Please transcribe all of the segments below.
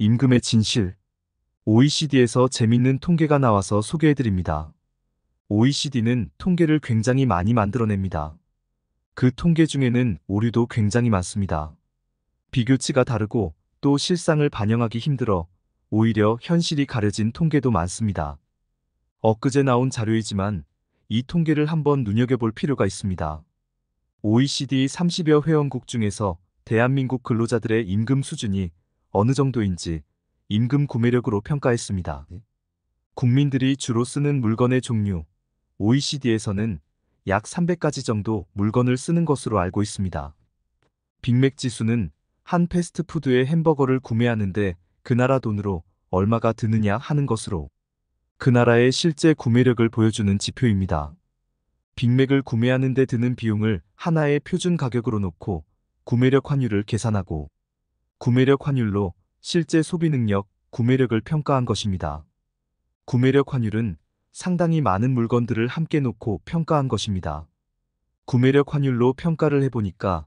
임금의 진실 OECD에서 재밌는 통계가 나와서 소개해드립니다. OECD는 통계를 굉장히 많이 만들어냅니다. 그 통계 중에는 오류도 굉장히 많습니다. 비교치가 다르고 또 실상을 반영하기 힘들어 오히려 현실이 가려진 통계도 많습니다. 엊그제 나온 자료이지만 이 통계를 한번 눈여겨볼 필요가 있습니다. OECD 30여 회원국 중에서 대한민국 근로자들의 임금 수준이 어느 정도인지 임금 구매력으로 평가했습니다. 국민들이 주로 쓰는 물건의 종류, OECD에서는 약 300가지 정도 물건을 쓰는 것으로 알고 있습니다. 빅맥 지수는 한 패스트푸드의 햄버거를 구매하는데 그 나라 돈으로 얼마가 드느냐 하는 것으로 그 나라의 실제 구매력을 보여주는 지표입니다. 빅맥을 구매하는데 드는 비용을 하나의 표준 가격으로 놓고 구매력 환율을 계산하고 구매력 환율로 실제 소비 능력, 구매력을 평가한 것입니다. 구매력 환율은 상당히 많은 물건들을 함께 놓고 평가한 것입니다. 구매력 환율로 평가를 해보니까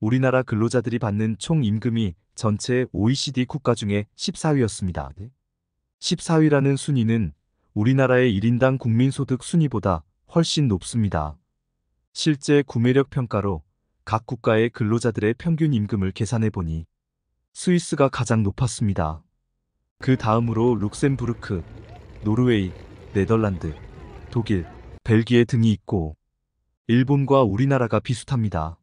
우리나라 근로자들이 받는 총 임금이 전체 OECD 국가 중에 14위였습니다. 14위라는 순위는 우리나라의 1인당 국민소득 순위보다 훨씬 높습니다. 실제 구매력 평가로 각 국가의 근로자들의 평균 임금을 계산해보니 스위스가 가장 높았습니다. 그 다음으로 룩셈부르크, 노르웨이, 네덜란드, 독일, 벨기에 등이 있고 일본과 우리나라가 비슷합니다.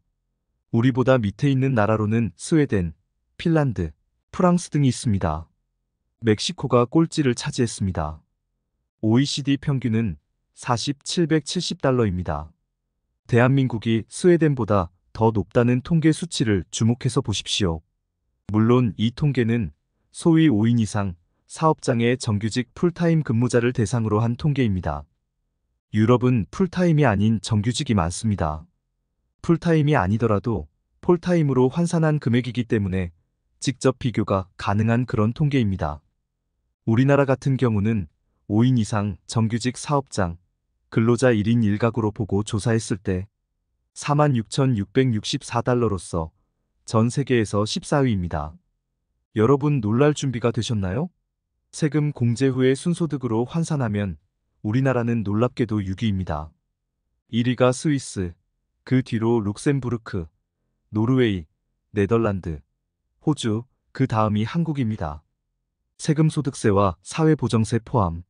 우리보다 밑에 있는 나라로는 스웨덴, 핀란드, 프랑스 등이 있습니다. 멕시코가 꼴찌를 차지했습니다. OECD 평균은 4,770달러입니다. 대한민국이 스웨덴보다 더 높다는 통계 수치를 주목해서 보십시오. 물론 이 통계는 소위 5인 이상 사업장의 정규직 풀타임 근무자를 대상으로 한 통계입니다. 유럽은 풀타임이 아닌 정규직이 많습니다. 풀타임이 아니더라도 폴타임으로 환산한 금액이기 때문에 직접 비교가 가능한 그런 통계입니다. 우리나라 같은 경우는 5인 이상 정규직 사업장, 근로자 1인 1각으로 보고 조사했을 때 46,664달러로서 전 세계에서 14위입니다. 여러분 놀랄 준비가 되셨나요? 세금 공제 후의 순소득으로 환산하면 우리나라는 놀랍게도 6위입니다. 1위가 스위스, 그 뒤로 룩셈부르크, 노르웨이, 네덜란드, 호주, 그 다음이 한국입니다. 세금소득세와 사회보정세 포함,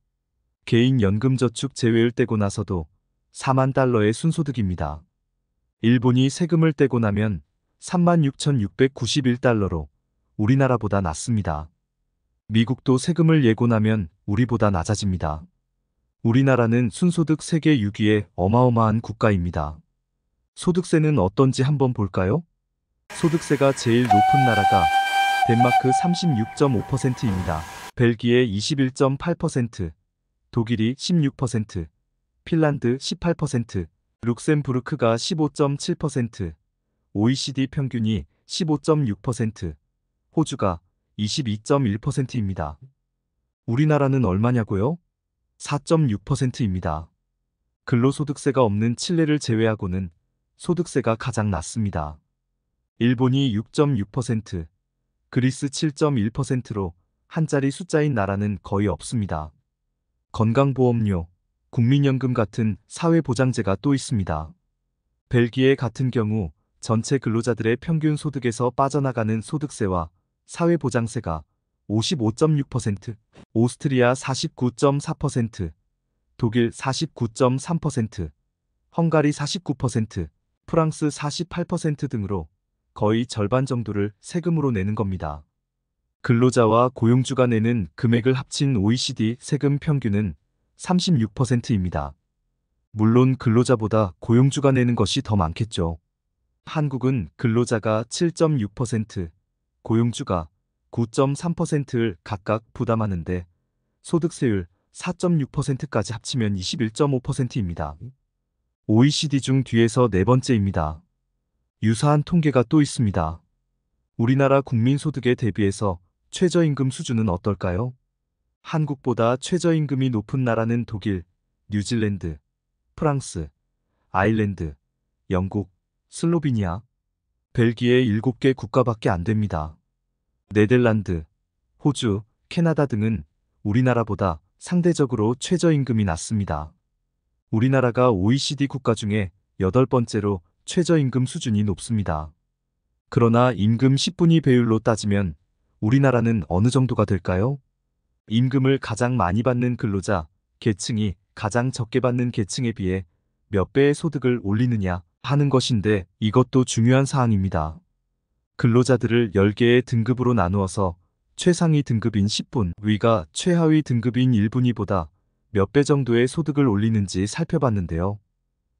개인연금저축 제외를 떼고 나서도 4만 달러의 순소득입니다. 일본이 세금을 떼고 나면 36,691달러로 우리나라보다 낮습니다. 미국도 세금을 예고나면 우리보다 낮아집니다. 우리나라는 순소득 세계 6위의 어마어마한 국가입니다. 소득세는 어떤지 한번 볼까요? 소득세가 제일 높은 나라가 덴마크 36.5%입니다. 벨기에 21.8%, 독일이 16%, 핀란드 18%, 룩셈부르크가 15.7%, OECD 평균이 15.6%, 호주가 22.1%입니다. 우리나라는 얼마냐고요? 4.6%입니다. 근로소득세가 없는 칠레를 제외하고는 소득세가 가장 낮습니다. 일본이 6.6%, 그리스 7.1%로 한자리 숫자인 나라는 거의 없습니다. 건강보험료, 국민연금 같은 사회보장제가 또 있습니다. 벨기에 같은 경우 전체 근로자들의 평균 소득에서 빠져나가는 소득세와 사회보장세가 55.6%, 오스트리아 49.4%, 독일 49.3%, 헝가리 49%, 프랑스 48% 등으로 거의 절반 정도를 세금으로 내는 겁니다. 근로자와 고용주가 내는 금액을 합친 OECD 세금 평균은 36%입니다. 물론 근로자보다 고용주가 내는 것이 더 많겠죠. 한국은 근로자가 7.6%, 고용주가 9.3%를 각각 부담하는데 소득세율 4.6%까지 합치면 21.5%입니다. OECD 중 뒤에서 네 번째입니다. 유사한 통계가 또 있습니다. 우리나라 국민소득에 대비해서 최저임금 수준은 어떨까요? 한국보다 최저임금이 높은 나라는 독일, 뉴질랜드, 프랑스, 아일랜드, 영국, 슬로비니아, 벨기에 7개 국가밖에 안 됩니다. 네덜란드, 호주, 캐나다 등은 우리나라보다 상대적으로 최저임금이 낮습니다. 우리나라가 OECD 국가 중에 여덟 번째로 최저임금 수준이 높습니다. 그러나 임금 10분위 배율로 따지면 우리나라는 어느 정도가 될까요? 임금을 가장 많이 받는 근로자, 계층이 가장 적게 받는 계층에 비해 몇 배의 소득을 올리느냐 하는 것인데 이것도 중요한 사항입니다. 근로자들을 10개의 등급으로 나누어서 최상위 등급인 10분, 위가 최하위 등급인 1분위보다 몇 배 정도의 소득을 올리는지 살펴봤는데요.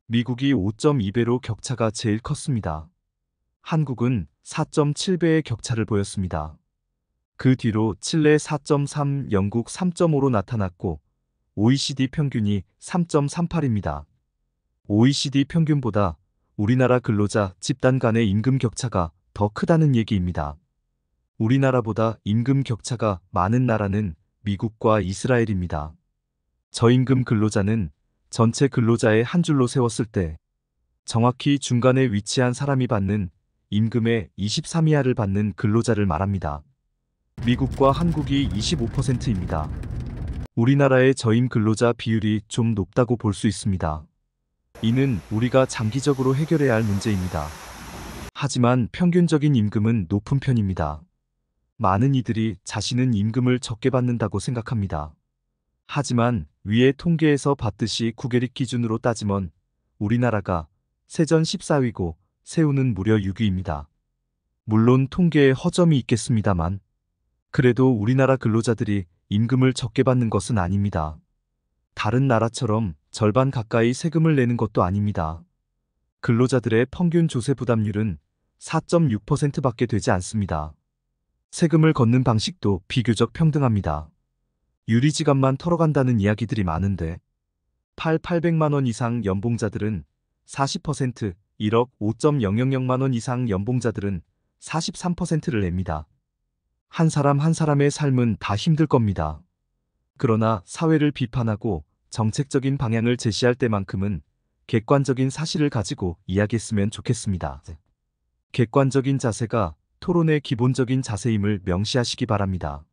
미국이 5.2배로 격차가 제일 컸습니다. 한국은 4.7배의 격차를 보였습니다. 그 뒤로 칠레 4.3, 영국 3.5로 나타났고 OECD 평균이 3.38입니다. OECD 평균보다 우리나라 근로자 집단 간의 임금 격차가 더 크다는 얘기입니다. 우리나라보다 임금 격차가 많은 나라는 미국과 이스라엘입니다. 저임금 근로자는 전체 근로자의 한 줄로 세웠을 때 정확히 중간에 위치한 사람이 받는 임금의 23 이하를 받는 근로자를 말합니다. 미국과 한국이 25%입니다. 우리나라의 저임 근로자 비율이 좀 높다고 볼 수 있습니다. 이는 우리가 장기적으로 해결해야 할 문제입니다. 하지만 평균적인 임금은 높은 편입니다. 많은 이들이 자신은 임금을 적게 받는다고 생각합니다. 하지만 위의 통계에서 봤듯이 구계립 기준으로 따지면 우리나라가 세전 14위고 세우는 무려 6위입니다. 물론 통계에 허점이 있겠습니다만 그래도 우리나라 근로자들이 임금을 적게 받는 것은 아닙니다. 다른 나라처럼 절반 가까이 세금을 내는 것도 아닙니다. 근로자들의 평균 조세 부담률은 4.6%밖에 되지 않습니다. 세금을 걷는 방식도 비교적 평등합니다. 유리지갑만 털어간다는 이야기들이 많은데 8 800만 원 이상 연봉자들은 40%, 1억 5.000만 원 이상 연봉자들은 43%를 냅니다. 한 사람 한 사람의 삶은 다 힘들 겁니다. 그러나 사회를 비판하고 정책적인 방향을 제시할 때만큼은 객관적인 사실을 가지고 이야기했으면 좋겠습니다. 네. 객관적인 자세가 토론의 기본적인 자세임을 명시하시기 바랍니다.